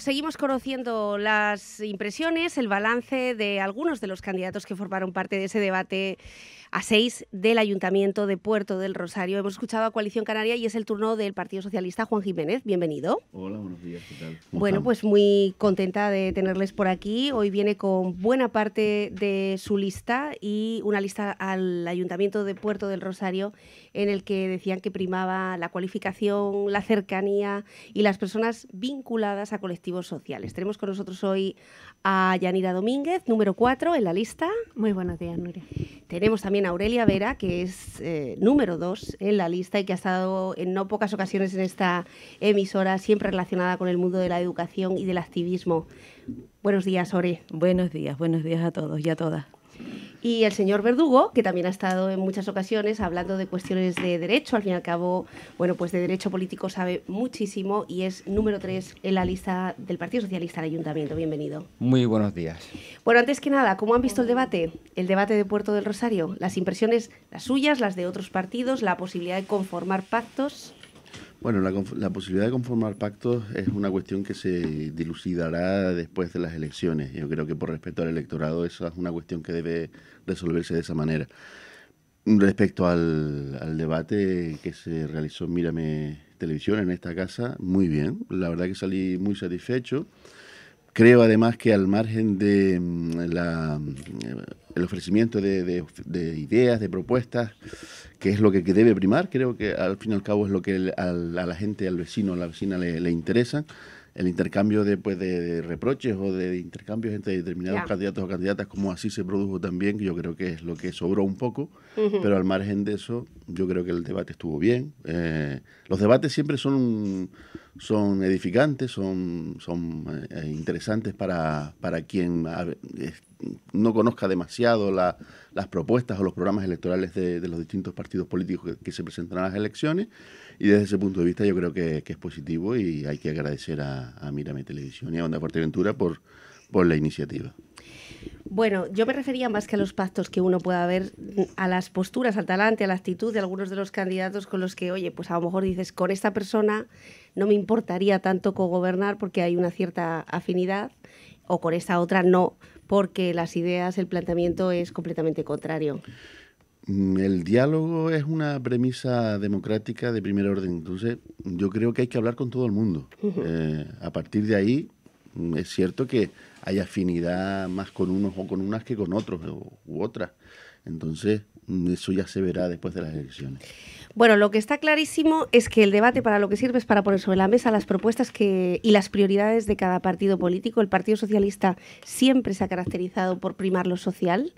seguimos conociendo las impresiones, el balance de algunos de los candidatos que formaron parte de ese debate a seis del Ayuntamiento de Puerto del Rosario. Hemos escuchado a Coalición Canaria y es el turno del Partido Socialista. Juan Jiménez, bienvenido. Hola, buenos días, ¿qué tal? Bueno, pues muy contenta de tenerles por aquí. Hoy viene con buena parte de su lista y una lista al Ayuntamiento de Puerto del Rosario en el que decían que primaba la cualificación, la cercanía y las personas vinculadas a colectivos sociales. Tenemos con nosotros hoy a Yanira Domínguez, número 4 en la lista. Muy buenos días, Nuria. Tenemos también Aurelia Vera, que es eh, número dos en la lista y que ha estado en no pocas ocasiones en esta emisora, siempre relacionada con el mundo de la educación y del activismo. Buenos días, Ore. Buenos días, buenos días a todos y a todas y el señor Verdugo, que también ha estado en muchas ocasiones hablando de cuestiones de derecho. Al fin y al cabo, bueno, pues de derecho político sabe muchísimo y es número tres en la lista del Partido Socialista del Ayuntamiento. Bienvenido. Muy buenos días. Bueno, antes que nada, ¿cómo han visto el debate? El debate de Puerto del Rosario, las impresiones, las suyas, las de otros partidos, la posibilidad de conformar pactos. Bueno, la, posibilidad de conformar pactos es una cuestión que se dilucidará después de las elecciones. Yo creo que por respecto al electorado esa es una cuestión que debe resolverse de esa manera. Respecto al, al debate que se realizó en Mírame Televisión en esta casa, muy bien. La verdad que salí muy satisfecho. Creo además que al margen de mm, la el ofrecimiento de, ideas, de propuestas, que es lo que, debe primar, creo que al fin y al cabo es lo que a la gente, al vecino, a la vecina le, interesa, el intercambio de, pues, de reproches o de intercambios entre determinados candidatos o candidatas, como así se produjo también, yo creo que es lo que sobró un poco, pero al margen de eso, yo creo que el debate estuvo bien. Eh, los debates siempre son... Un, son edificantes, son, son eh, eh, interesantes para, quien no conozca demasiado las propuestas o los programas electorales de, los distintos partidos políticos que, se presentan a las elecciones. Y desde ese punto de vista yo creo que, es positivo y hay que agradecer a, a Mírame Televisión y a Onda Fuerteventura por, por la iniciativa. Bueno, yo me refería más que a los pactos que uno pueda ver, a las posturas, al talante, a la actitud de algunos de los candidatos con los que, oye, pues a lo mejor dices, con esta persona no me importaría tanto cogobernar porque hay una cierta afinidad, o con esta otra no, porque las ideas, el planteamiento es completamente contrario. Mm, el diálogo es una premisa democrática de primer orden, entonces yo creo que hay que hablar con todo el mundo. Eh, a partir de ahí, mm, es cierto que hay afinidad más con unos o con unas que con otros u otras. Entonces, mm, eso ya se verá después de las elecciones. Bueno, lo que está clarísimo es que el debate para lo que sirve es para poner sobre la mesa las propuestas que, y las prioridades de cada partido político. El Partido Socialista siempre se ha caracterizado por primar lo social.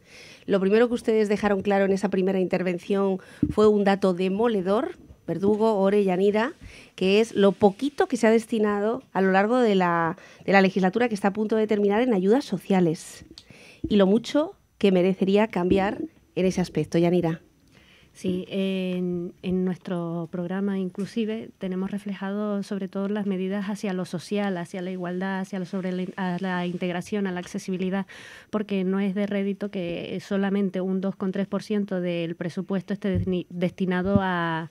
Lo primero que ustedes dejaron claro en esa primera intervención fue un dato demoledor Verdugo, Ore Yanira, que es lo poquito que se ha destinado a lo largo de la, legislatura que está a punto de terminar en ayudas sociales y lo mucho que merecería cambiar en ese aspecto. Yanira. Sí, en, nuestro programa inclusive tenemos reflejado sobre todo las medidas hacia lo social, hacia la igualdad, hacia sobre la, la integración, a la accesibilidad, porque no es de rédito que solamente un 2,3% del presupuesto esté destinado a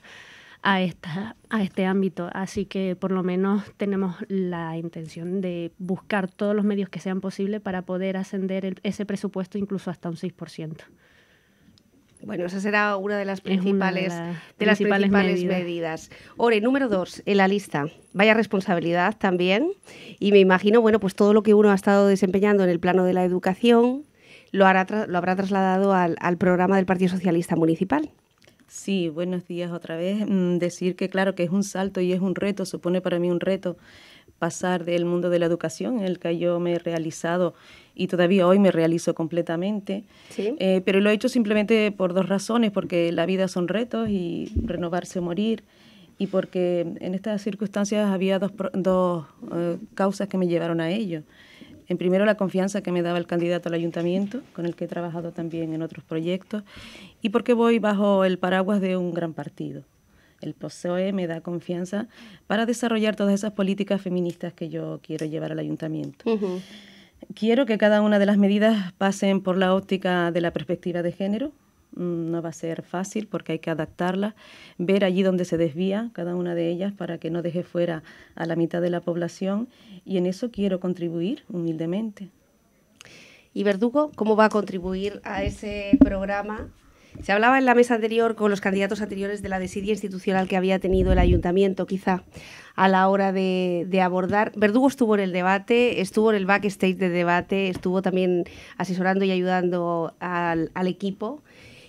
a, este ámbito. Así que por lo menos tenemos la intención de buscar todos los medios que sean posibles para poder ascender ese presupuesto incluso hasta un 6%. Bueno, esa será una de las principales, de, las medidas. Ore, número dos, en la lista. Vaya responsabilidad también. Y me imagino, bueno, pues todo lo que uno ha estado desempeñando en el plano de la educación lo, habrá trasladado al programa del Partido Socialista Municipal. Sí, buenos días otra vez. Mm, decir que claro que es un salto y es un reto, supone para mí un reto pasar del mundo de la educación en el que yo me he realizado y todavía hoy me realizo completamente. Eh, pero lo he hecho simplemente por dos razones, porque la vida son retos y renovarse o morir, y porque en estas circunstancias había dos, eh, causas que me llevaron a ello. En primero, la confianza que me daba el candidato al ayuntamiento, con el que he trabajado también en otros proyectos, y porque voy bajo el paraguas de un gran partido. El PSOE me da confianza para desarrollar todas esas políticas feministas que yo quiero llevar al ayuntamiento. Quiero que cada una de las medidas pasen por la óptica de la perspectiva de género, Mm, no va a ser fácil porque hay que adaptarla, ver allí donde se desvía cada una de ellas para que no deje fuera a la mitad de la población y en eso quiero contribuir humildemente. ¿Y Verdugo cómo va a contribuir a ese programa? Se hablaba en la mesa anterior con los candidatos anteriores de la desidia institucional que había tenido el ayuntamiento, quizá a la hora de, abordar. Verdugo estuvo en el debate, estuvo en el backstage de debate, estuvo también asesorando y ayudando al, al equipo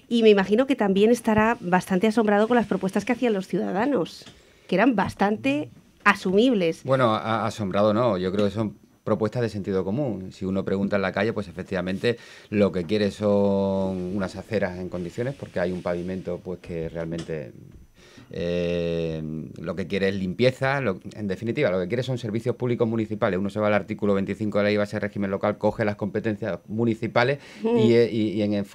y me imagino que también estará bastante asombrado con las propuestas que hacían los ciudadanos, que eran bastante asumibles. Bueno, asombrado no, yo creo que son propuestas de sentido común. Si uno pregunta en la calle, pues efectivamente lo que quiere son unas aceras en condiciones porque hay un pavimento pues que realmente eh, lo que quiere es limpieza, en definitiva, lo que quiere son servicios públicos municipales. Uno se va al artículo 25 de la ley base de régimen local, coge las competencias municipales mm. eh, y, en el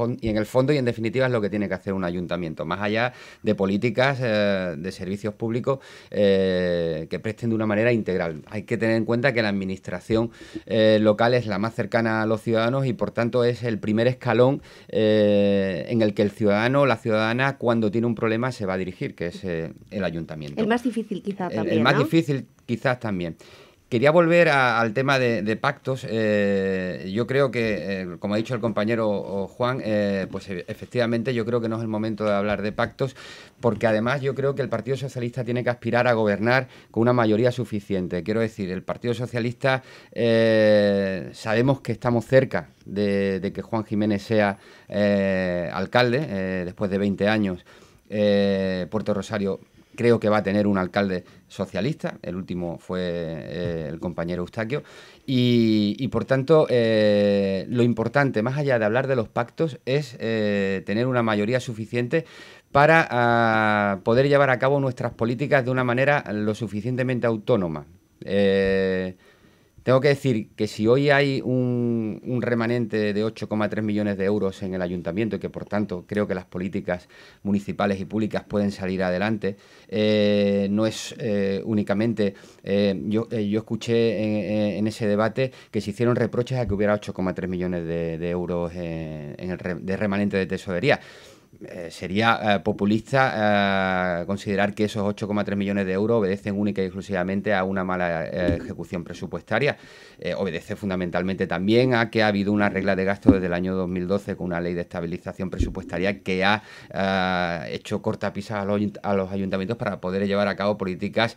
fondo y en definitiva es lo que tiene que hacer un ayuntamiento, más allá de políticas eh, de servicios públicos que presten de una manera integral. Hay que tener en cuenta que la administración local es la más cercana a los ciudadanos y por tanto es el primer escalón en el que el ciudadano o la ciudadana cuando tiene un problema se va a dirigir, que es el ayuntamiento. El más difícil quizás también. El, más difícil quizás también. Quería volver al tema de, pactos. Eh, yo creo que, eh, como ha dicho el compañero Juan, eh, pues e, efectivamente yo creo que no es el momento de hablar de pactos, porque además yo creo que el Partido Socialista tiene que aspirar a gobernar con una mayoría suficiente. Quiero decir, el Partido Socialista sabemos que estamos cerca de, de que Juan Jiménez sea alcalde después de 20 años eh, Puerto Rosario creo que va a tener un alcalde socialista, el último fue eh, el compañero Eustaquio, y, por tanto eh, lo importante, más allá de hablar de los pactos, es tener una mayoría suficiente para ah, poder llevar a cabo nuestras políticas de una manera lo suficientemente autónoma. tengo que decir que si hoy hay un un, remanente de 8,3 millones de euros en el ayuntamiento y que por tanto creo que las políticas municipales y públicas pueden salir adelante. Eh, no es eh, únicamente, eh, yo, yo, escuché en, ese debate que se hicieron reproches a que hubiera 8,3 millones de, euros en, el de remanente de tesorería. Eh, sería eh, populista eh, considerar que esos 8,3 millones de euros obedecen única y exclusivamente a una mala ejecución presupuestaria. obedece fundamentalmente también a que ha habido una regla de gasto desde el año 2012 con una ley de estabilización presupuestaria que ha hecho cortapisas a los, a los ayuntamientos para poder llevar a cabo políticas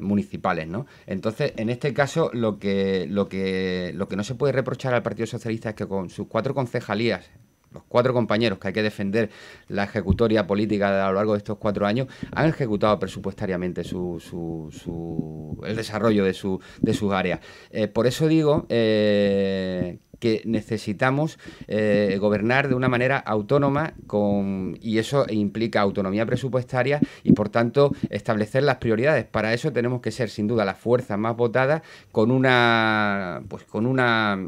municipales, ¿no? Entonces, en este caso, lo que, lo, que, lo que no se puede reprochar al Partido Socialista es que con sus cuatro concejalías, cuatro compañeros que hay que defender la ejecutoria política a lo largo de estos cuatro años, han ejecutado presupuestariamente su, su, el desarrollo de, de sus áreas. Eh, por eso digo eh, que necesitamos eh, gobernar de una manera autónoma con, y eso implica autonomía presupuestaria y por tanto establecer las prioridades. Para eso tenemos que ser sin duda la fuerza más votadas con una pues con una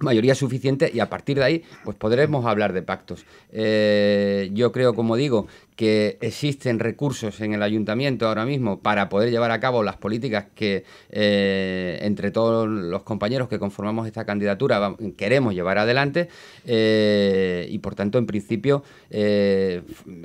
mayoría suficiente y a partir de ahí pues podremos hablar de pactos. Eh, yo creo, como digo, que existen recursos en el ayuntamiento ahora mismo para poder llevar a cabo las políticas que eh, entre todos los compañeros que conformamos esta candidatura queremos llevar adelante eh, y por tanto en principio eh,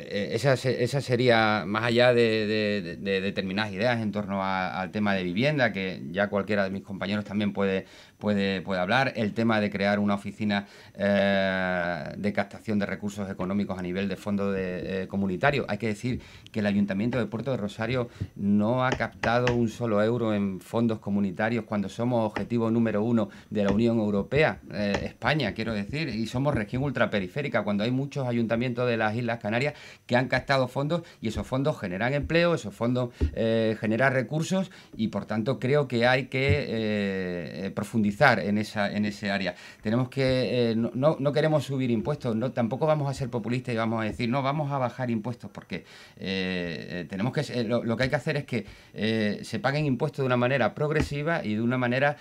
esa, sería más allá de, determinadas ideas en torno al tema de vivienda que ya cualquiera de mis compañeros también puede, puede, puede hablar, el tema de crear una oficina de captación de recursos económicos a nivel de fondo de comunidad hay que decir que el Ayuntamiento de Puerto de Rosario no ha captado un solo euro en fondos comunitarios cuando somos objetivo número uno de la Unión Europea, eh, España, quiero decir, y somos región ultraperiférica, cuando hay muchos ayuntamientos de las Islas Canarias que han captado fondos y esos fondos generan empleo, esos fondos eh, generan recursos y por tanto creo que hay que eh, profundizar en, esa, ese área. Tenemos que, no, queremos subir impuestos, tampoco vamos a ser populistas y vamos a decir, no, vamos a bajar impuestos porque eh, eh, tenemos que eh, lo, que hay que hacer es que se paguen impuestos de una manera progresiva y de una manera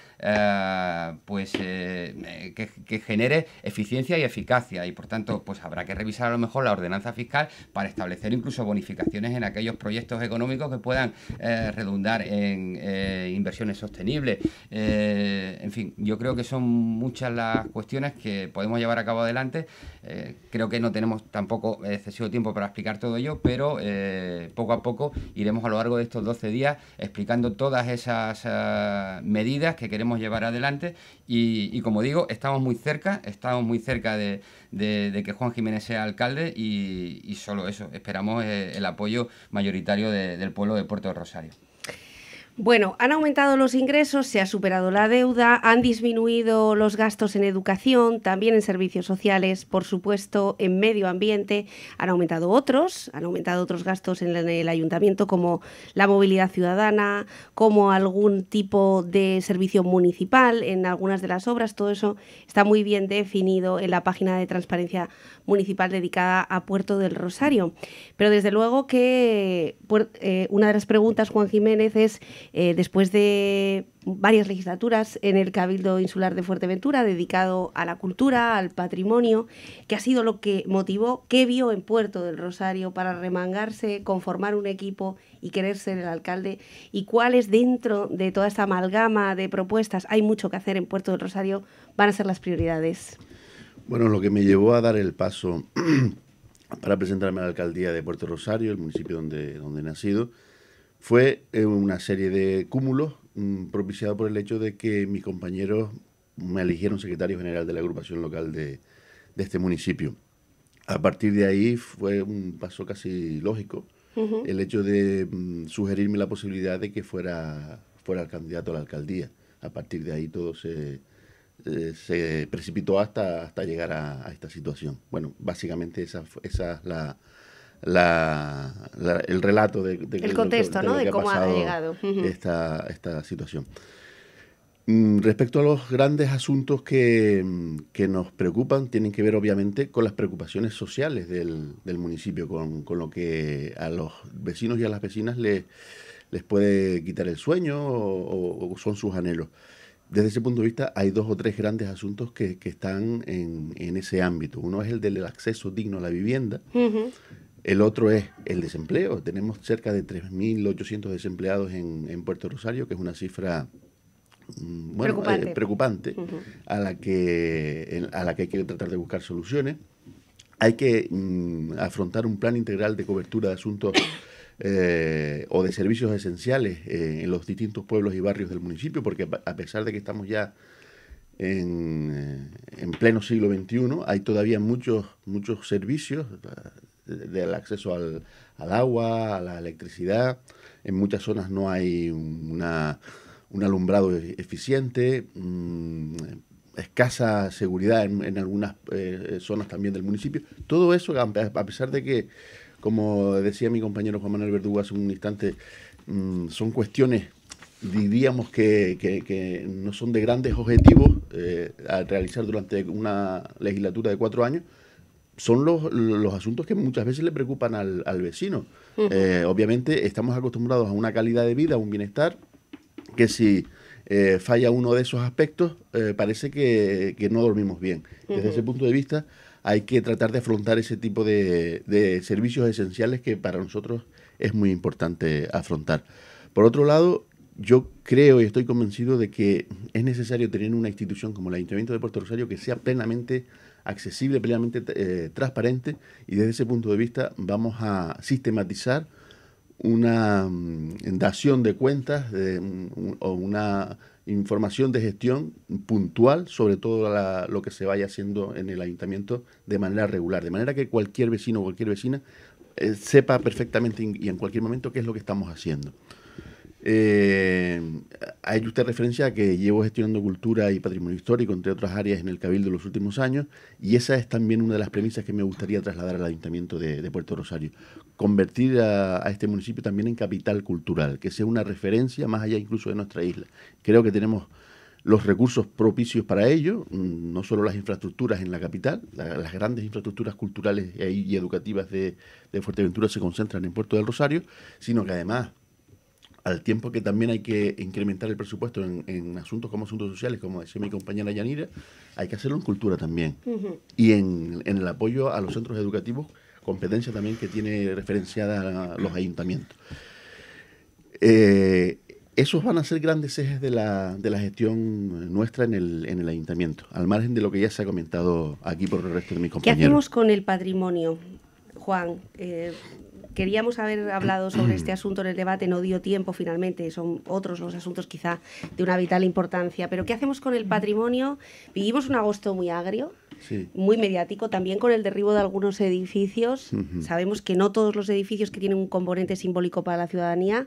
pues que, que, genere eficiencia y eficacia. Y por tanto, pues habrá que revisar a lo mejor la ordenanza fiscal para establecer incluso bonificaciones en aquellos proyectos económicos que puedan redundar en inversiones sostenibles. en fin, yo creo que son muchas las cuestiones que podemos llevar a cabo adelante. creo que no tenemos tampoco excesivo tiempo para explicar todo ello, pero eh, poco a poco iremos a lo largo de estos 12 días explicando todas esas eh, medidas que queremos llevar adelante y, como digo, estamos muy cerca, estamos muy cerca de, que Juan Jiménez sea alcalde y, solo eso, esperamos eh, el apoyo mayoritario del pueblo de Puerto Rosario. Bueno, han aumentado los ingresos, se ha superado la deuda, han disminuido los gastos en educación, también en servicios sociales, por supuesto, en medio ambiente, han aumentado otros, han aumentado otros gastos en el ayuntamiento como la movilidad ciudadana, como algún tipo de servicio municipal en algunas de las obras, todo eso está muy bien definido en la página de transparencia municipal dedicada a Puerto del Rosario. Pero desde luego que eh, una de las preguntas, Juan Jiménez, es eh, después de varias legislaturas en el Cabildo Insular de Fuerteventura, dedicado a la cultura, al patrimonio, que ha sido lo que motivó, qué vio en Puerto del Rosario para remangarse, conformar un equipo y querer ser el alcalde, y cuáles dentro de toda esta amalgama de propuestas, hay mucho que hacer en Puerto del Rosario, van a ser las prioridades. Bueno, lo que me llevó a dar el paso para presentarme a la alcaldía de Puerto Rosario, el municipio donde, donde he nacido, fue eh, una serie de cúmulos mm, propiciados por el hecho de que mis compañeros me eligieron secretario general de la agrupación local de, este municipio. A partir de ahí fue un paso casi lógico el hecho de mm, sugerirme la posibilidad de que fuera, fuera el candidato a la alcaldía. A partir de ahí todo se, eh, precipitó hasta, hasta llegar a, esta situación. Bueno, básicamente esa es la, el relato de, contexto, cómo ha, llegado esta, esta situación. Mm, respecto a los grandes asuntos que, que, nos preocupan, tienen que ver obviamente con las preocupaciones sociales del, del municipio, con, con, lo que a los vecinos y a las vecinas les, les puede quitar el sueño o, son sus anhelos. Desde ese punto de vista hay dos o tres grandes asuntos que, que están en, en, ese ámbito. Uno es el del acceso digno a la vivienda. El otro es el desempleo. Tenemos cerca de 3.800 desempleados en, Puerto Rosario, que es una cifra mm, bueno, eh, preocupante, a, la que, a la que hay que tratar de buscar soluciones. Hay que mm, afrontar un plan integral de cobertura de asuntos eh, o de servicios esenciales eh, en los distintos pueblos y barrios del municipio, porque a pesar de que estamos ya en, pleno siglo XXI, hay todavía muchos, muchos servicios del acceso al, agua, a la electricidad. En muchas zonas no hay un alumbrado e-, eficiente, mm, escasa seguridad en, algunas eh, zonas también del municipio. Todo eso, a pesar de que, como decía mi compañero Juan Manuel Verdugo hace un instante, mm, son cuestiones diríamos que, no son de grandes objetivos al eh, a realizar durante una legislatura de cuatro años, son los, asuntos que muchas veces le preocupan al, vecino. Eh, obviamente estamos acostumbrados a una calidad de vida, a un bienestar, que si eh, falla uno de esos aspectos, eh, parece que, no dormimos bien. Desde ese punto de vista, hay que tratar de afrontar ese tipo de, de, servicios esenciales que para nosotros es muy importante afrontar. Por otro lado, yo creo y estoy convencido de que es necesario tener una institución como el Ayuntamiento de Puerto Rosario que sea plenamente accesible, plenamente eh, transparente y desde ese punto de vista vamos a sistematizar una mm, dación de cuentas mm, o una información de gestión puntual sobre todo lo que se vaya haciendo en el ayuntamiento de manera regular, de manera que cualquier vecino o cualquier vecina eh, sepa perfectamente y en cualquier momento qué es lo que estamos haciendo. Eh, ha usted referencia a que llevo gestionando cultura y patrimonio histórico, entre otras áreas, en el Cabildo los últimos años, y esa es también una de las premisas que me gustaría trasladar al Ayuntamiento de, Puerto Rosario. Convertir a, este municipio también en capital cultural, que sea una referencia más allá incluso de nuestra isla. Creo que tenemos los recursos propicios para ello, mm, no solo las infraestructuras en la capital, las grandes infraestructuras culturales y educativas de, de Fuerteventura se concentran en Puerto del Rosario, sino que además al tiempo que también hay que incrementar el presupuesto en, asuntos como asuntos sociales, como decía mi compañera Yanira, hay que hacerlo en cultura también. Y en, el apoyo a los centros educativos, competencia también que tiene referenciada a los ayuntamientos. Eh, esos van a ser grandes ejes de la, gestión nuestra en el, ayuntamiento, al margen de lo que ya se ha comentado aquí por el resto de mis compañeros. ¿Qué hacemos con el patrimonio, Juan? Eh, queríamos haber hablado sobre este asunto en el debate, no dio tiempo finalmente, son otros los asuntos quizá de una vital importancia, pero ¿qué hacemos con el mm. patrimonio? Vivimos un agosto muy agrio, muy mediático, también con el derribo de algunos edificios. Sabemos que no todos los edificios que tienen un componente simbólico para la ciudadanía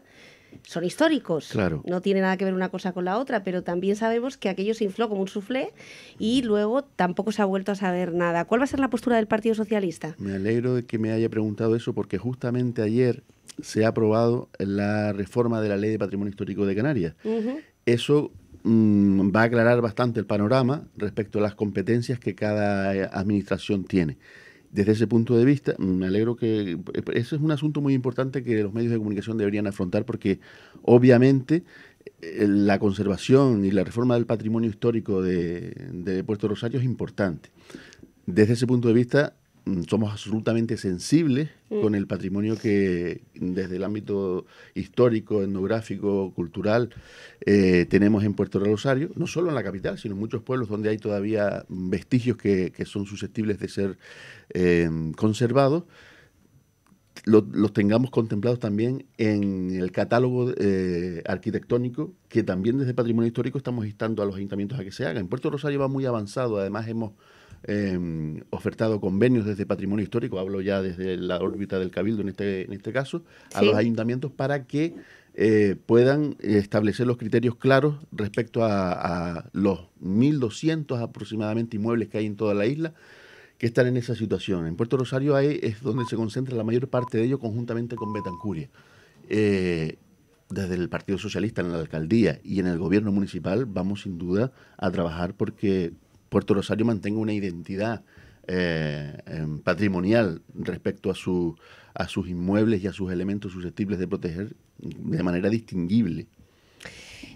son históricos. Claro. No tiene nada que ver una cosa con la otra, pero también sabemos que aquello se infló como un suflé y luego tampoco se ha vuelto a saber nada. ¿Cuál va a ser la postura del Partido Socialista? Me alegro de que me haya preguntado eso porque justamente ayer se ha aprobado la reforma de la Ley de Patrimonio Histórico de Canarias. Eso mm, va a aclarar bastante el panorama respecto a las competencias que cada eh, administración tiene desde ese punto de vista, me alegro que eh, ese es un asunto muy importante que los medios de comunicación deberían afrontar porque obviamente eh, la conservación y la reforma del patrimonio histórico de, de Puerto Rosario es importante. Desde ese punto de vista, Mm, somos absolutamente sensibles mm. con el patrimonio que desde el ámbito histórico, etnográfico, cultural, eh, tenemos en Puerto Rosario, no solo en la capital, sino en muchos pueblos donde hay todavía vestigios que, son susceptibles de ser em, conservados. los tengamos contemplados también en el catálogo eh, arquitectónico que también desde Patrimonio Histórico estamos instando a los ayuntamientos a que se haga. En Puerto Rosario va muy avanzado, además hemos Em, ofertado convenios desde patrimonio histórico, hablo ya desde la órbita del Cabildo en este, en este caso, a los ayuntamientos para que eh, puedan establecer los criterios claros respecto a, los 1.200 aproximadamente inmuebles que hay en toda la isla que están en esa situación. En Puerto Rosario hay, es donde se concentra la mayor parte de ellos conjuntamente con Betancuria. Eh, desde el Partido Socialista en la alcaldía y en el gobierno municipal vamos sin duda a trabajar porque Puerto Rosario mantenga una identidad eh, em, patrimonial respecto a, a sus inmuebles y a sus elementos susceptibles de proteger de manera distinguible.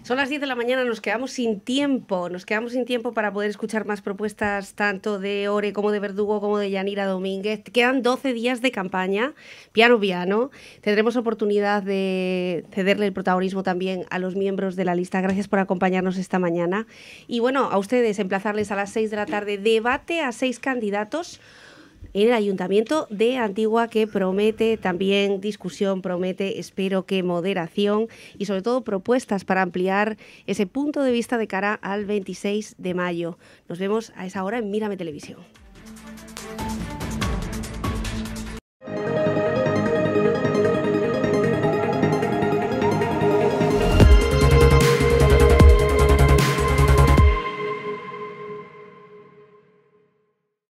Son las 10 de la mañana, nos quedamos sin tiempo, nos quedamos sin tiempo para poder escuchar más propuestas tanto de Ore como de Verdugo como de Yanira Domínguez. Quedan 12 días de campaña, piano piano. Tendremos oportunidad de cederle el protagonismo también a los miembros de la lista. Gracias por acompañarnos esta mañana. Y bueno, a ustedes emplazarles a las 6 de la tarde debate a seis candidatos en el Ayuntamiento de Antigua que promete también discusión, promete, espero que moderación y sobre todo propuestas para ampliar ese punto de vista de cara al 26 de mayo. Nos vemos a esa hora en Mírame Televisión.